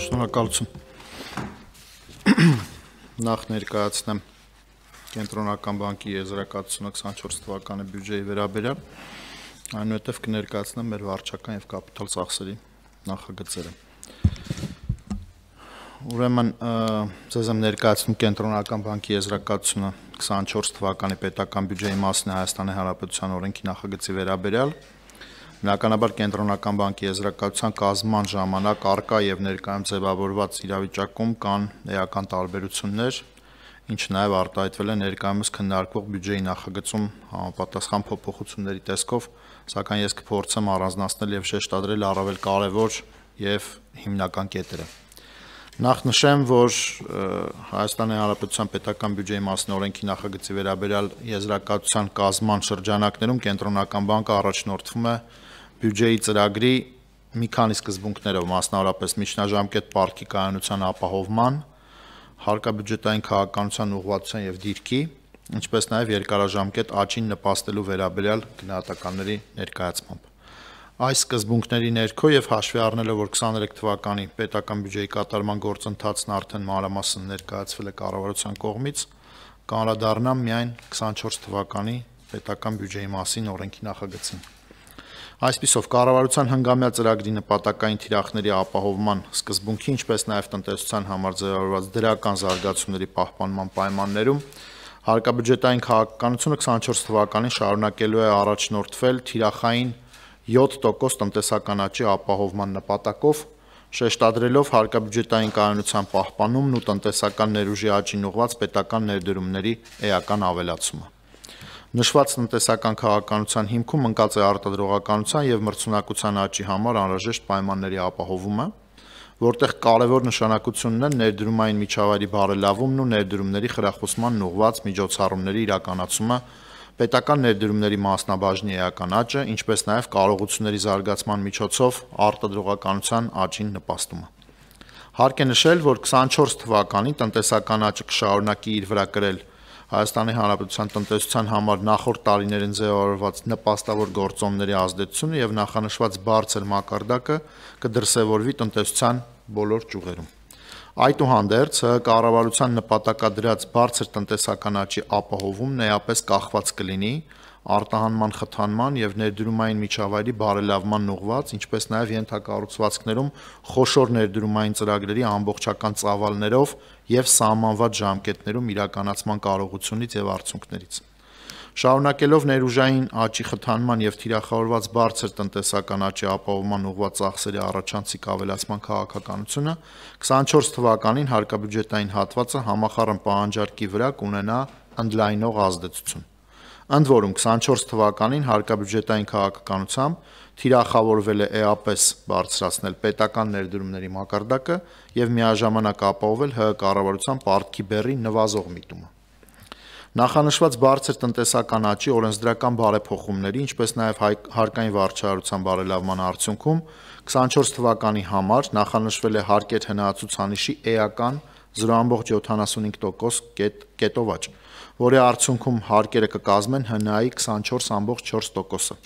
Շնորհակալություն։ Նախ ներկայացնեմ Կենտրոնական բանկի եզրակացությունը 24 թվականի բյուջեի վերաբերյալ, այնուհետև կներկայացնեմ մեր վարչական եւ կապիտալ ծախսերի նախագծերը։ Ուրեմն ցեզ եմ ներկայացնում Կենտրոնական բանկի եզրակացությունը 24 թվականի պետական բյուջեի մասն է Հայաստանի Հանրապետության օրենքի նախագծի վերաբերյալ, Բնականաբար կենտրոնական բանկի եզրակացության կազմման ժամանակ արկա եւ ներկայում ձևավորված իրավիճակում կան էական տարբերություններ, ինչը նաեւ արտահայտվել է ներկայումս քննարկվող բյուջեի նախագծում համապատասխան փոփոխությունների տեսքով, սակայն ես կփորձեմ առանձնացնել եւ շեշտադրել առավել կարեւոր եւ հիմնական կետերը։ Նախ նշեմ, որ Հայաստանի Հանրապետության պետական բյուջեի մասին օրենքի նախագծի վերաբերյալ եզրակացության կազմման շրջանակներում կենտրոնական բանկը առաջնորդվում է բյուջեի ծրագրի մի քանի սկզբունքներով, մասնավորապես միջնաժամկետ պարտքի կայունության ապահովման, հարկաբյուջետային քաղաքականության ուղղվածության եւ դիրքի, ինչպես նաեւ երկարաժամկետ աճին նպաստելու վերաբերյալ գնահատականների ներկայացմամբ։ Այս սկզբունքների ներքո եւ հաշվի առնելով, որ 23 թվականի պետական բյուջեի կատարման գործընթացն արդեն մանրամասն ներկայացվել է կառավարության կողմից, կանրադառնամ միայն 24 թվականի պետական բյուջեի մասին օրենքի նախագծին։ Այսպիսով կառավարության հնգամյա ծրագրի նպատակային թիրախների ապահովման սկզբունքի, ինչպես նաև տնտեսության համար ձևավորված դրական զարգացումների պահպանման պայմաններում հարկաբյուջետային քաղաքականությունը 24 թվականին շարունակելու է առաջնորդվել թիրախային 7% տնտեսական աճի ապահովման նպատակով, շեշտադրելով հարկաբյուջետային կայունության պահպանումն ու տնտեսական ներուժի աճին ուղված պետական ներդրումների էական ավելացումը։ Նշված տնտեսական քաղաքականության հիմքում ընկած է արտադրողականության եւ մրցունակության աճի համար անհրաժեշտ պայմանների ապահովումը, որտեղ կարևոր նշանակությունն է ներդրումային միջավայրի բարելավումն ու ներդրումների խրախուսման ուղղված միջոցառումների իրականացումը, պետական ներդրումների մասնաբաժնի էական աճը, ինչպես նաեւ կարողությունների զարգացման միջոցով արտադրողականության աճին նպաստումը։ Հարկ է նշել, որ 24 թվականին տնտեսական աճը կշարունակի իր վրա կրել Հայաստանի Հանրապետության տնտեսության համար նախորդ տարիներին ձևավորված նպաստավոր գործոնների ազդեցությունը եւ նախանշված բարձր մակարդակը կդրսևորվի տնտեսության բոլոր ճյուղերում։ Այդուհանդերձ կառավարության նպատակադրած բարձր տնտեսական աճի ապահովումն էապես կախված կլինի արտահանման խթանման եւ ներդրումային միջավայրի բարելավման ուղված, ինչպես նաեւ յենթակառուցվածքներում խոշոր ներդրումային ծրագրերի ամբողջական ծավալներով եւ սահմանված ժամկետներում իրականացման կարողությունից եւ արդյունքներից։ Շարունակելով ներուժային աճի խթանման եւ թիրախավորված բարձր տնտեսական աճի ապահովման ուղղված ծախսերի առաջանցիկ ավելացման քաղաքականությունը 24 թվականին հարկաբյուջետային հատվածը համախառն պահանջարկի վրա կունենա ընդլայնող ազդեցություն։ Ընդ որում 24 թվականին հարկաբյուջետային քաղաքականությամբ թիրախավորվել է էապես բարձրացնել պետական ներդրումների մակարդակը եւ միաժամանակ ապահովել ՀՀ կառավարության պարտքի բերի նվազող միտումը։ Նախանշված բարձր տնտեսական աճի օրենսդրական բարեփոխումների, ինչպես նաև հարկային վարչարարության բարելավման արդյունքում 24 թվականի համար նախանշվել է հարկեր հնացուցանիշի էական 0.5 0.75% կետովաճ, որի արդյունքում հարկերը կկազմեն ՀՆԱ-ի 24.4%-ը։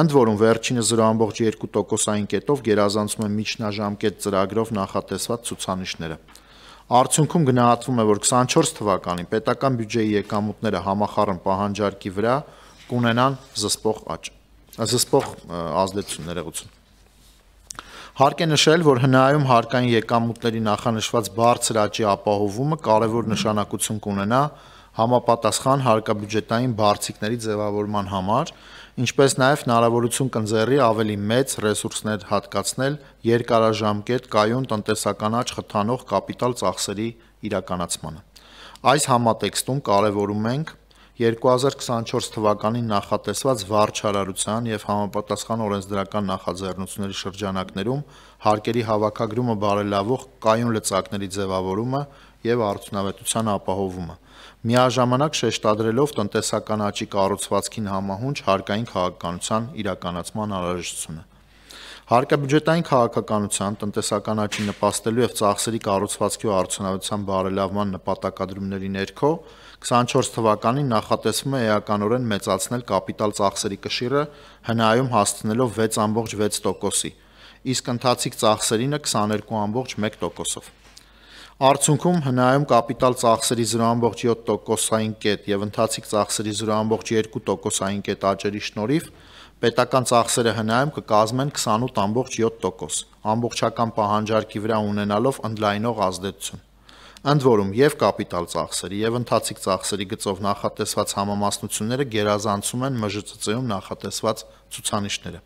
Ընդ որում վերջինը 0.2%-ային կետով գերազանցում է միջնաժամկետ ծրագրով նախատեսված ցուցանիշները։ Արդյունքում գնահատվում է, որ 24 թվականին պետական բյուջեի եկամուտները համախառն պահանջարկի վրա կունենան զսպող աճ, զսպող ազդեցություն ներողություն։ Հարկ է նշել, որ հնայում հարկային եկամուտների նախանշված բարձր աճի ապահովումը կարևոր նշանակություն կունենա համապատասխան հարկաբյուջետային բարձիկների ձևավորման համար, ինչպես նաև հնարավորություն կընձեռի ավելի մեծ ռեսուրսներ հատկացնել երկարաժամկետ կայուն տնտեսական աճ խթանող կապիտալ ծախսերի իրականացմանը։ Այս համատեքստում կարևորում ենք 2024 թվականին նախատեսված վարչարարության եւ համապատասխան օրենսդրական նախաձեռնությունների շրջանակներում հարկերի հավաքագրումը բարելավող կայուն լծակների ձևավորումը եւ արդյունավետության ապահովումը միաժամանակ շեշտադրելով տնտեսական աճի կառուցվածքին համահունչ հարկային քաղաքականության իրականացման անհրաժեշտությունը Հարկաբյուջետային քաղաքականության, տնտեսական աճի նպաստելու եւ ծախսերի կառուցվածքի ու արդյունավետության բարելավման նպատակադրումների ներքո 24 թվականին նախատեսվում է էականորեն մեծացնել կապիտալ ծախսերի կշիռը հնայում հասցնելով 6.6%-ի, իսկ ընթացիկ ծախսերինը 22.1%-ով։ Արդյունքում հնայում կապիտալ ծախսերի 0.7%-ային կետ եւ ընթացիկ ծախսերի 0.2%-ային կետ աճերի շնորհիվ Պետական ծախսերը հնայում կկազմեն 28.7%, ամբողջական պահանջարկի վրա ունենալով ընդլայնող ազդեցություն։ Ընդ որում, եւ կապիտալ ծախսերի, եւ ընթացիկ ծախսերի գծով նախատեսված համամասնությունները գերազանցում են ՄԺՑ-ում նախատեսված ցուցանիշները։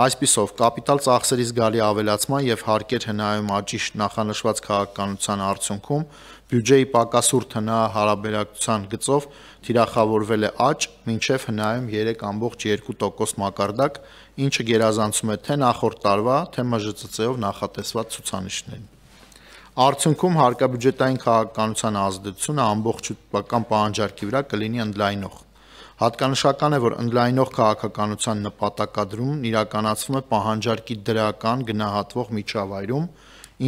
Այսպիսով, կապիտալ ծախսերի զգալի ավելացման եւ հարկեր հնայում աճիշտ նախանշված քաղաքականության արդյունքում բյուջեի պակասուրտ հնա հարաբերակցության գծով թիրախավորվել է աճ մինչև հնայում 3.2% մակարդակ, ինչը գերազանցում է թե նախորդ տարվա, թե ՄԺԾՑ-ով նախատեսված ցուցանիշներին։ Արդյունքում հարկաբյուջետային քաղաքականության ազդեցությունը ամբողջ պատկան պահանջարկի վրա կլինի ընդլայնող։ Հատկանշական է, որ ընդլայնող քաղաքականության նպատակադրումն իրականացվում է պահանջարկի դրական գնահատվող միջավայրում,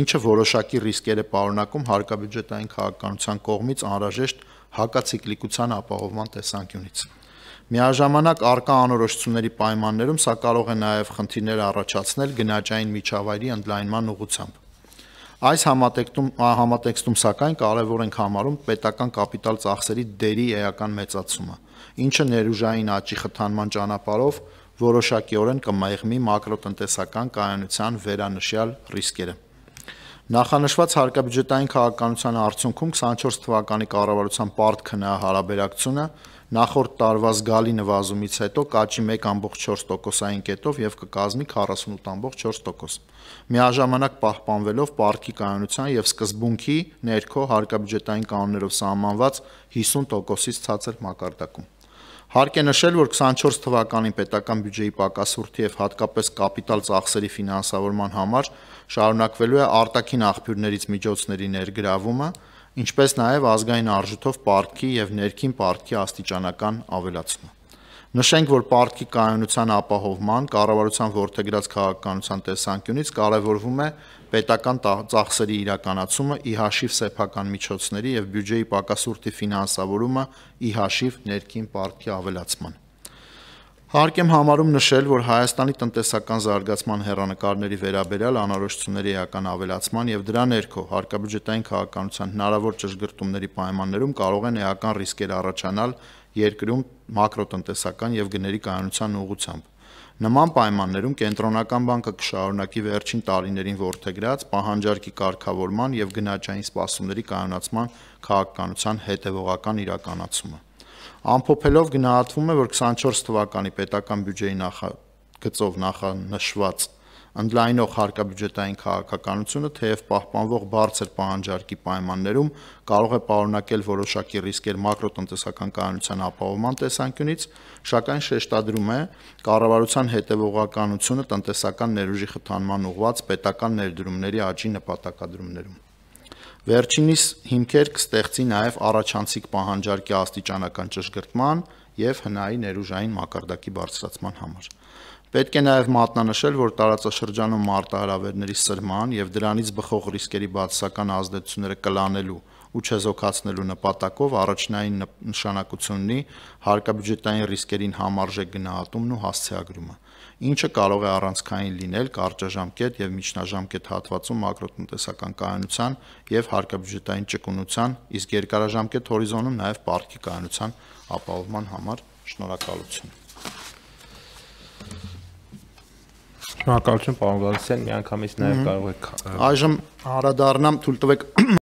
ինչը որոշակի ռիսկեր է պարունակում հարկաբյուջետային քաղաքականության կողմից անհրաժեշտ հակացիկլիկության ապահովման տեսանկյունից։ Միաժամանակ արկա անորոշությունների պայմաններում սա կարող է նաև խնդիրներ առաջացնել գնաճային միջավայրի ընդլայնման ուղղությամբ։ Այս համատեքստում համատեքստում սակայն կարևոր ենք համարում պետական կապիտալ ծախսերի դերի էական մեծացումը ինչը ներուժային աճի խթանման ճանապարով որոշակիորեն կմեղմի մակրոտնտեսական կայունության վերանշյալ ռիսկերը։ Նախանշված հարկաբյուջետային քաղաքականության արդյունքում 24 թվականի կառավարության պարտ քննահարաբերակցությունը նախորդ տարվա զգալի նվազումից հետո կաճի 1.4%-ային կետով եւ կկազմի 48.4%։ Միաժամանակ պահպանվելով պարտքի կայունության եւ սկզբունքի ներքո հարկաբյուջետային կանոններով սահմանված 50%-ից ցածր մակարդակում։ Հարկ է նշել, որ 24 թվականին պետական բյուջեի պակասուրթի եւ հատկապես կապիտալ ծախսերի ֆինանսավորման համար շարունակվելու է արտաքին աղբյուրներից միջոցների ներգրավումը, ինչպես նաեւ ազգային արժույթով պարտքի եւ ներքին պարտքի աստիճանական ավելացումը։ Նշենք, որ պարտքի կայունության ապահովման կառավարության ողջագրած քաղաքականության տեսանկյունից կարևորվում է պետական ծախսերի իրականացումը ի հաշիվ սեփական միջոցների եւ բյուջեի պակասուրտի ֆինանսավորումը ի հաշիվ ներքին պարտքի ավելացման։ Հարկ եմ համարում նշել, որ Հայաստանի տնտեսական զարգացման հերանեկարների վերաբերյալ անորոշությունների էական ավելացման եւ դրա ներքո հարկաբյուջետային քաղաքականության հնարավոր ճշգրտումների պայմաններում կարող են էական ռիսկեր առաջանալ երկրում մակրոտնտեսական եւ գների կայունության ուղղությամբ։ Նման պայմաններում կենտրոնական բանկը կշարունակի վերջին տարիներին ворթեգրած պահանջարկի կարգավորման եւ գնաճային սպասումների կայունացման քաղաքականության հետևողական իրականացումը ամփոփելով գնահատվում է, որ 24 թվականի պետական բյուջեի նախագծով նախանշված ընդլայնող հարկաբյուջետային քաղաքականությունը թեև պահպանվող բարձր պահանջարկի պայմաններում կարող է պարունակել որոշակի ռիսկեր մակրոտնտեսական կայունության ապահովման տեսանկյունից, շակայն շեշտադրում է կառավարության հետևողականությունը տնտեսական ներուժի խթանման ուղղված պետական ներդրումների աճի նպատակադրումներում։ Վերջինիս հիմքեր կստեղծի նաև առաջանցիկ պահանջարկի աստիճանական ճշգրտման եւ հնայի ներուժային մակարդակի բարձրացման համար։ Պետք է նաև մատնանշել, որ տարածաշրջանում մարտահրավերների սրման եւ դրանից բխող ռիսկերի բացասական ազդեցությունները կլանելու ու չեզոքացնելու նպատակով առաջնային նշանակություն ունի հարկաբյուջետային ռիսկերին համարժեք գնահատումն ու հասցեագրումը ինչը կարող է առանցքային լինել կարճաժամկետ եւ միջնաժամկետ հատվածում մակրոտնտեսական կայունության եւ հարկաբյուջետային ճկունության, իսկ երկարաժամկետ հորիզոնում նաեւ պարտքի կայունության ապահովման համար շնորհակալություն։ Շնորհակալություն, պարոն Գալստյան, միանգամից նաեւ կարող եք այժմ հարադառնամ, թույլ տվեք